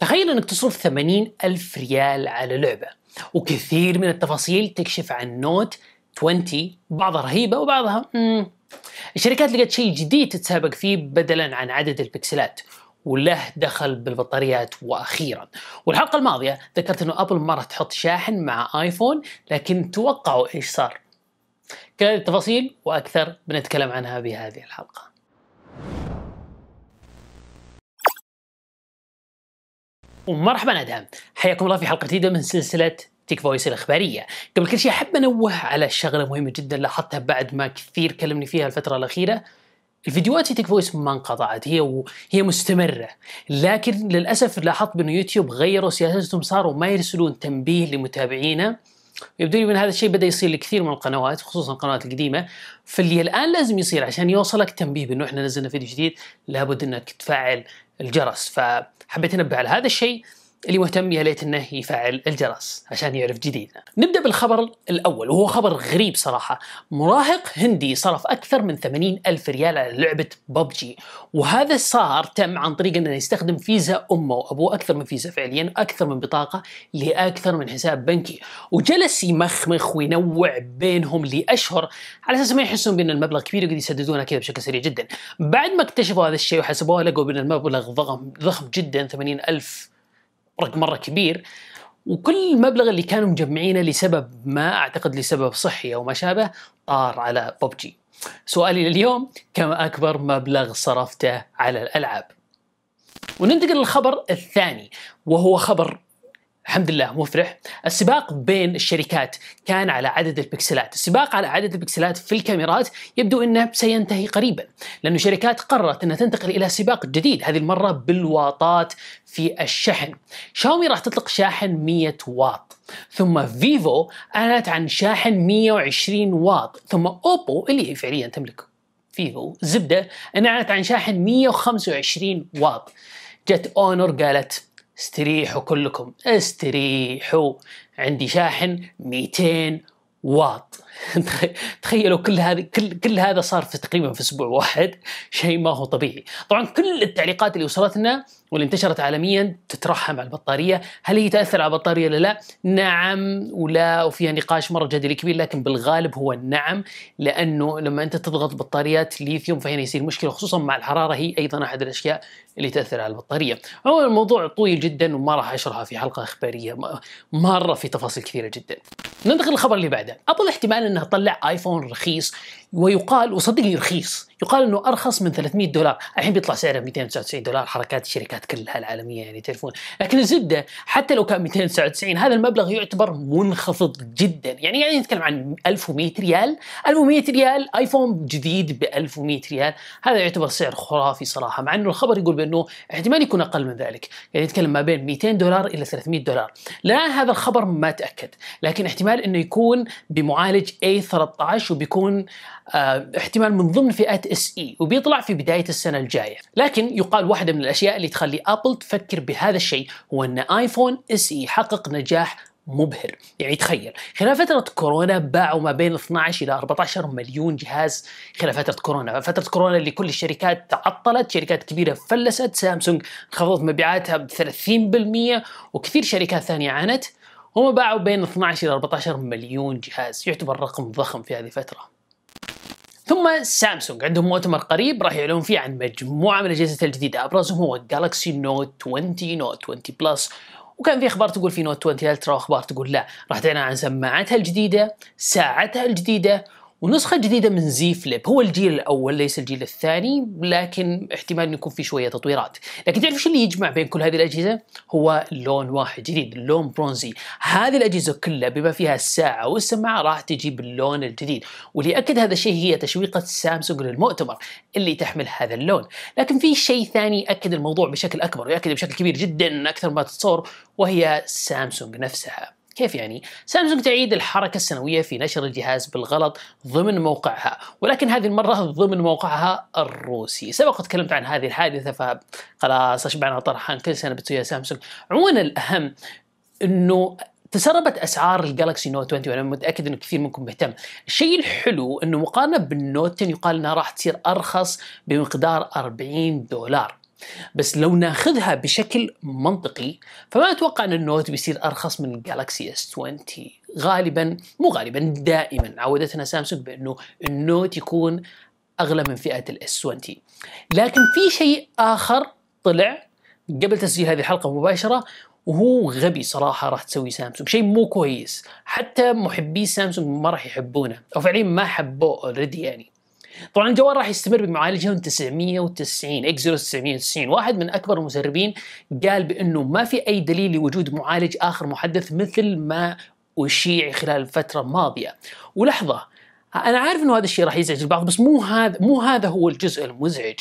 تخيل انك تصرف 80 ألف ريال على لعبة وكثير من التفاصيل تكشف عن نوت 20 بعضها رهيبة وبعضها مم. الشركات لقت شيء جديد تتسابق فيه بدلا عن عدد البكسلات وله دخل بالبطاريات واخيرا والحلقه الماضيه ذكرت انه ابل ما راح تحط شاحن مع ايفون لكن توقعوا ايش صار كل التفاصيل واكثر بنتكلم عنها بهذه الحلقه ومرحبا ادهم حياكم الله في حلقه جديده من سلسله تيك فويس الاخباريه قبل كل شيء احب انوه على شغله مهمه جدا لاحظتها بعد ما كثير كلمني فيها الفتره الاخيره الفيديوهات في تيك فويس ما انقطعت هي هي مستمره لكن للاسف لاحظت بانه يوتيوب غيروا سياستهم صاروا ما يرسلون تنبيه لمتابعينا يبدو لي من هذا الشيء بدا يصير لكثير من القنوات خصوصا القنوات القديمه فاللي الان لازم يصير عشان يوصلك تنبيه بانه احنا نزلنا فيديو جديد لابد انك تفعل الجرس فحبيت انبه على هذا الشيء اللي مهتم يا ليت انه يفعل الجرس عشان يعرف جديدنا. نبدا بالخبر الاول وهو خبر غريب صراحه، مراهق هندي صرف اكثر من 80 الف ريال على لعبه ببجي، وهذا صار تم عن طريق انه يستخدم فيزا امه وابوه اكثر من فيزا فعليا، اكثر من بطاقه لاكثر من حساب بنكي، وجلس يمخمخ وينوع بينهم لاشهر على اساس ما يحسون بان المبلغ كبير وقد يسددونه كذا بشكل سريع جدا. بعد ما اكتشفوا هذا الشيء وحسبوه لقوا بان المبلغ ضخم ضخم جدا 80 الف رقم مره كبير وكل المبلغ اللي كانوا مجمعينه لسبب ما اعتقد لسبب صحي او ما شابه طار على ببجي سؤالي لليوم كم اكبر مبلغ صرفته على الالعاب وننتقل للخبر الثاني وهو خبر الحمد لله مفرح السباق بين الشركات كان على عدد البكسلات السباق على عدد البكسلات في الكاميرات يبدو أنه سينتهي قريبا لأن الشركات قررت أنها تنتقل إلى سباق جديد هذه المرة بالواطات في الشحن شاومي راح تطلق شاحن 100 واط ثم فيفو أعلنت عن شاحن 120 واط ثم أوبو اللي هي فعليا تملك فيفو زبدة أعلنت عن شاحن 125 واط جت أونر قالت استريحوا كلكم استريحوا عندي شاحن 200 واط تخيلوا كل هذه كل كل هذا صار في تقريبا في اسبوع واحد شيء ما هو طبيعي طبعا كل التعليقات اللي وصلتنا واللي انتشرت عالميا تترحم على البطاريه هل هي تاثر على البطاريه ولا لا نعم ولا وفيها نقاش مره جدلي كبير لكن بالغالب هو النعم لانه لما انت تضغط بطاريات ليثيوم فهنا يصير مشكله خصوصا مع الحراره هي ايضا احد الاشياء اللي تاثر على البطاريه عموما الموضوع طويل جدا وما راح اشرحه في حلقه اخباريه مره في تفاصيل كثيره جدا ننتقل للخبر اللي بعده ابل احتمال انها تطلع ايفون رخيص ويقال وصدقني رخيص يقال انه ارخص من 300 دولار الحين بيطلع سعره 299 دولار حركات الشركات كلها العالميه يعني تعرفون لكن الزبده حتى لو كان 299 هذا المبلغ يعتبر منخفض جدا يعني يعني نتكلم عن 1100 ريال 1100 ريال ايفون جديد ب 1100 ريال هذا يعتبر سعر خرافي صراحه مع انه الخبر يقول بانه احتمال يكون اقل من ذلك يعني نتكلم ما بين 200 دولار الى 300 دولار الان هذا الخبر ما تاكد لكن احتمال انه يكون بمعالج A13 وبيكون آه، احتمال من ضمن فئات اس اي e وبيطلع في بدايه السنه الجايه لكن يقال واحده من الاشياء اللي تخلي ابل تفكر بهذا الشيء هو ان ايفون اس اي حقق نجاح مبهر يعني تخيل خلال فترة كورونا باعوا ما بين 12 إلى 14 مليون جهاز خلال فترة كورونا فترة كورونا اللي كل الشركات تعطلت شركات كبيرة فلست سامسونج انخفضت مبيعاتها ب 30% وكثير شركات ثانية عانت هم باعوا بين 12 إلى 14 مليون جهاز يعتبر رقم ضخم في هذه الفترة ثم سامسونج عندهم مؤتمر قريب راح يعلنون فيه عن مجموعه من الاجهزه الجديده ابرزهم هو جالكسي نوت 20 نوت 20 بلس وكان في اخبار تقول في نوت 20 الترا واخبار تقول لا راح تعلن عن سماعاتها الجديده ساعتها الجديده ونسخة جديدة من زي فليب هو الجيل الأول ليس الجيل الثاني لكن احتمال أن يكون في شوية تطويرات لكن تعرف اللي يجمع بين كل هذه الأجهزة هو لون واحد جديد اللون برونزي هذه الأجهزة كلها بما فيها الساعة والسماعة راح تجي باللون الجديد واللي أكد هذا الشيء هي تشويقة سامسونج للمؤتمر اللي تحمل هذا اللون لكن في شيء ثاني أكد الموضوع بشكل أكبر ويأكد بشكل كبير جدا أكثر ما تتصور وهي سامسونج نفسها كيف يعني؟ سامسونج تعيد الحركة السنوية في نشر الجهاز بالغلط ضمن موقعها ولكن هذه المرة ضمن موقعها الروسي سبق وتكلمت عن هذه الحادثة فخلاص أشبعنا طرحان كل سنة بتسويها سامسونج عموما الأهم انه تسربت اسعار الجالكسي نوت 20 وانا متاكد انه كثير منكم مهتم. الشيء الحلو انه مقارنه بالنوت 10 يقال انها راح تصير ارخص بمقدار 40 دولار. بس لو ناخذها بشكل منطقي فما اتوقع ان النوت بيصير ارخص من جالكسي اس 20 غالبا مو غالبا دائما عودتنا سامسونج بانه النوت يكون اغلى من فئه الاس 20 لكن في شيء اخر طلع قبل تسجيل هذه الحلقه مباشره وهو غبي صراحه راح تسوي سامسونج شيء مو كويس حتى محبي سامسونج ما راح يحبونه او فعليا ما حبوه اوريدي يعني طبعا الجوال راح يستمر بمعالجه 990 اكزيروس 990 واحد من اكبر المسربين قال بانه ما في اي دليل لوجود معالج اخر محدث مثل ما أشيع خلال الفترة الماضية ولحظة أنا عارف أنه هذا الشيء راح يزعج البعض بس مو هذا مو هذا هو الجزء المزعج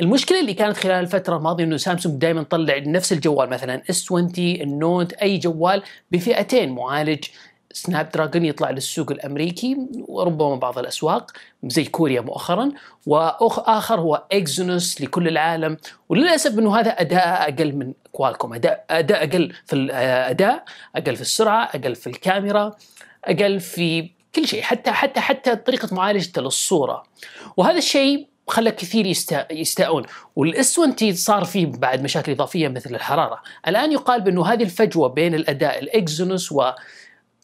المشكله اللي كانت خلال الفتره الماضيه انه سامسونج دائما طلع نفس الجوال مثلا اس 20 النوت اي جوال بفئتين معالج سناب دراجون يطلع للسوق الامريكي وربما بعض الاسواق زي كوريا مؤخرا واخر هو اكزونوس لكل العالم وللاسف انه هذا اداء اقل من كوالكوم اداء اداء اقل في الاداء آه، اقل في السرعه اقل في الكاميرا اقل في كل شيء حتى حتى حتى طريقه معالجته للصوره وهذا الشيء خلى كثير يستاءون والاس 20 تي صار فيه بعد مشاكل اضافيه مثل الحراره الان يقال بانه هذه الفجوه بين الاداء الاكزونوس و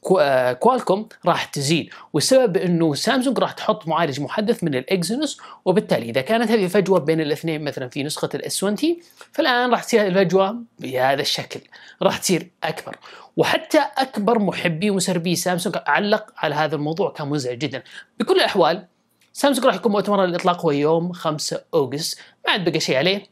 كوالكوم آه، راح تزيد والسبب انه سامسونج راح تحط معالج محدث من الاكسينوس وبالتالي اذا كانت هذه الفجوه بين الاثنين مثلا في نسخه الاس 1 تي فالان راح تصير الفجوه بهذا الشكل راح تصير اكبر وحتى اكبر محبي ومسربي سامسونج علق على هذا الموضوع كان مزعج جدا بكل الاحوال سامسونج راح يكون مؤتمر الاطلاق هو يوم 5 اوغست ما عاد بقى شيء عليه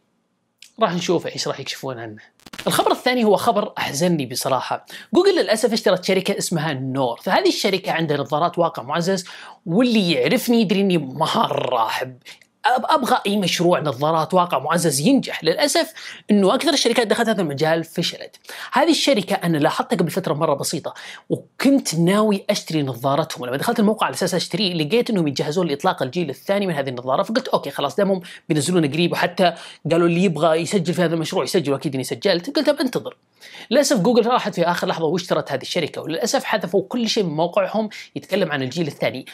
راح نشوف ايش راح يكشفون عنه الخبر الثاني هو خبر احزنني بصراحه جوجل للاسف اشترت شركه اسمها نور فهذه الشركه عندها نظارات واقع معزز واللي يعرفني يدري اني مره احب ابغى اي مشروع نظارات واقع معزز ينجح للاسف انه اكثر الشركات دخلت هذا المجال فشلت هذه الشركه انا لاحظتها قبل فتره مره بسيطه وكنت ناوي اشتري نظارتهم لما دخلت الموقع على اساس اشتري لقيت انهم يجهزون لاطلاق الجيل الثاني من هذه النظاره فقلت اوكي خلاص دامهم بينزلون قريب وحتى قالوا اللي يبغى يسجل في هذا المشروع يسجل واكيد اني سجلت قلت بنتظر طيب، للاسف جوجل راحت في اخر لحظه واشترت هذه الشركه وللاسف حذفوا كل شيء من موقعهم يتكلم عن الجيل الثاني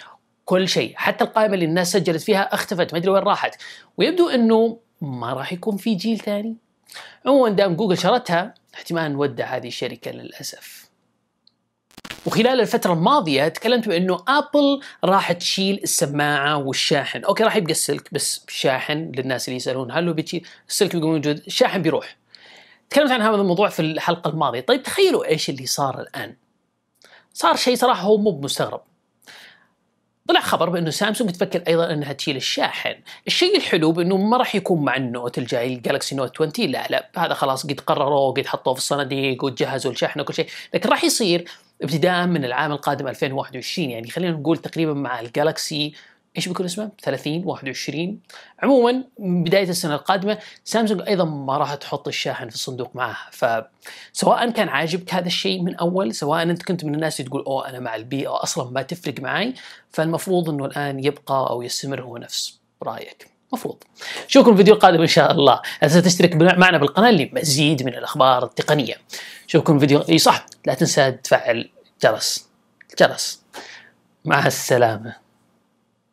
كل شيء حتى القائمة اللي الناس سجلت فيها اختفت ما أدري وين راحت ويبدو أنه ما راح يكون في جيل ثاني عموما دام جوجل شرتها احتمال نودع هذه الشركة للأسف وخلال الفترة الماضية تكلمت بأنه أبل راح تشيل السماعة والشاحن أوكي راح يبقى السلك بس الشاحن للناس اللي يسألون هل هو بتشيل السلك بيقول موجود الشاحن بيروح تكلمت عن هذا الموضوع في الحلقة الماضية طيب تخيلوا إيش اللي صار الآن صار شيء صراحة هو مو مستغرب طلع خبر بانه سامسونج تفكر ايضا انها تشيل الشاحن، الشيء الحلو بانه ما راح يكون مع النوت الجاي الجالكسي نوت 20 لا لا هذا خلاص قد قرروه قد حطوه في الصناديق وتجهزوا الشحن وكل شيء، لكن راح يصير ابتداء من العام القادم 2021 يعني خلينا نقول تقريبا مع الجالكسي ايش بيكون اسمه 30 21 عموما بدايه السنه القادمه سامسونج ايضا ما راح تحط الشاحن في الصندوق معها فسواء كان عاجبك هذا الشيء من اول سواء انت كنت من الناس اللي تقول اوه انا مع البيئه اصلا ما تفرق معي فالمفروض انه الان يبقى او يستمر هو نفس رايك مفروض نشوفكم الفيديو القادم ان شاء الله لا تنسى تشترك معنا بالقناه لمزيد من الاخبار التقنيه نشوفكم الفيديو اي صح لا تنسى تفعل جرس جرس مع السلامه